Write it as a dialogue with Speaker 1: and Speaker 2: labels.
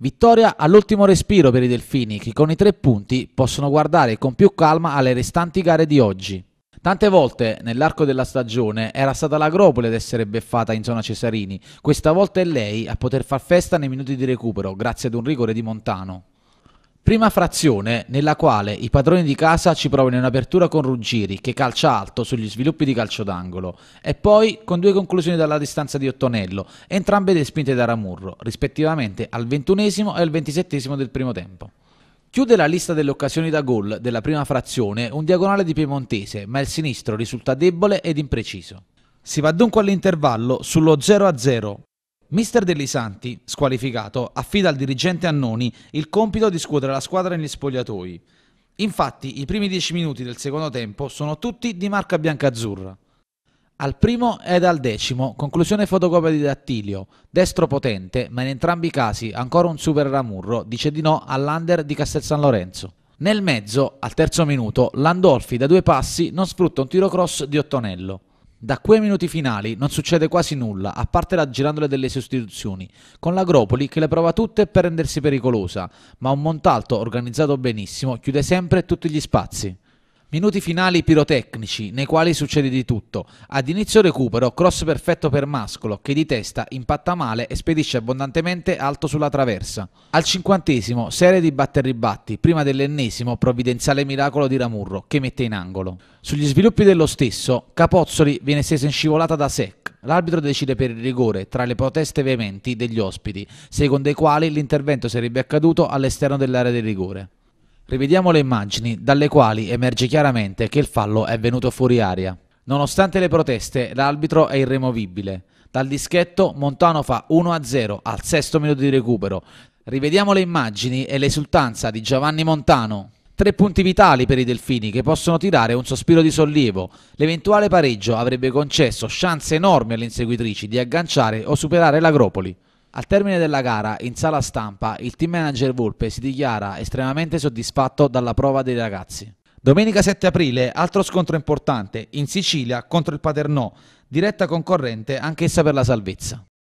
Speaker 1: Vittoria all'ultimo respiro per i Delfini che con i tre punti possono guardare con più calma alle restanti gare di oggi. Tante volte nell'arco della stagione era stata l'Agropoli ad essere beffata in zona Cesarini, questa volta è lei a poter far festa nei minuti di recupero grazie ad un rigore di Montano. Prima frazione nella quale i padroni di casa ci provano in apertura con Ruggiri che calcia alto sugli sviluppi di calcio d'angolo e poi con due conclusioni dalla distanza di Ottonello, entrambe respinte da Ramurro, rispettivamente al ventunesimo e al ventisettesimo del primo tempo. Chiude la lista delle occasioni da gol della prima frazione un diagonale di Piemontese, ma il sinistro risulta debole ed impreciso. Si va dunque all'intervallo sullo 0-0, Mister Degli Santi, squalificato, affida al dirigente Annoni il compito di scuotere la squadra negli spogliatoi. Infatti, i primi dieci minuti del secondo tempo sono tutti di marca biancazzurra. Al primo ed al decimo, conclusione fotocopia di Dattilio, destro potente, ma in entrambi i casi ancora un super Ramurro, dice di no all'under di Castel San Lorenzo. Nel mezzo, al terzo minuto, Landolfi da due passi non sfrutta un tiro cross di Ottonello. Da quei minuti finali non succede quasi nulla, a parte la girandola delle sostituzioni, con l'Agropoli che le prova tutte per rendersi pericolosa, ma un Montalto organizzato benissimo chiude sempre tutti gli spazi. Minuti finali pirotecnici, nei quali succede di tutto. Ad inizio recupero, cross perfetto per Mascolo, che di testa impatta male e spedisce abbondantemente alto sulla traversa. Al cinquantesimo, serie di batter ribatti, prima dell'ennesimo provvidenziale miracolo di Ramurro, che mette in angolo. Sugli sviluppi dello stesso, Capozzoli viene stesa in scivolata da Sec. L'arbitro decide per il rigore tra le proteste veementi degli ospiti, secondo i quali l'intervento sarebbe accaduto all'esterno dell'area del rigore. Rivediamo le immagini, dalle quali emerge chiaramente che il fallo è venuto fuori aria. Nonostante le proteste, l'arbitro è irremovibile. Dal dischetto Montano fa 1-0 al sesto minuto di recupero. Rivediamo le immagini e l'esultanza di Giovanni Montano. Tre punti vitali per i delfini che possono tirare un sospiro di sollievo. L'eventuale pareggio avrebbe concesso chance enormi alle inseguitrici di agganciare o superare l'Agropoli. Al termine della gara, in sala stampa, il team manager Volpe si dichiara estremamente soddisfatto dalla prova dei ragazzi. Domenica 7 aprile, altro scontro importante, in Sicilia contro il Paternò, diretta concorrente anch'essa per la salvezza.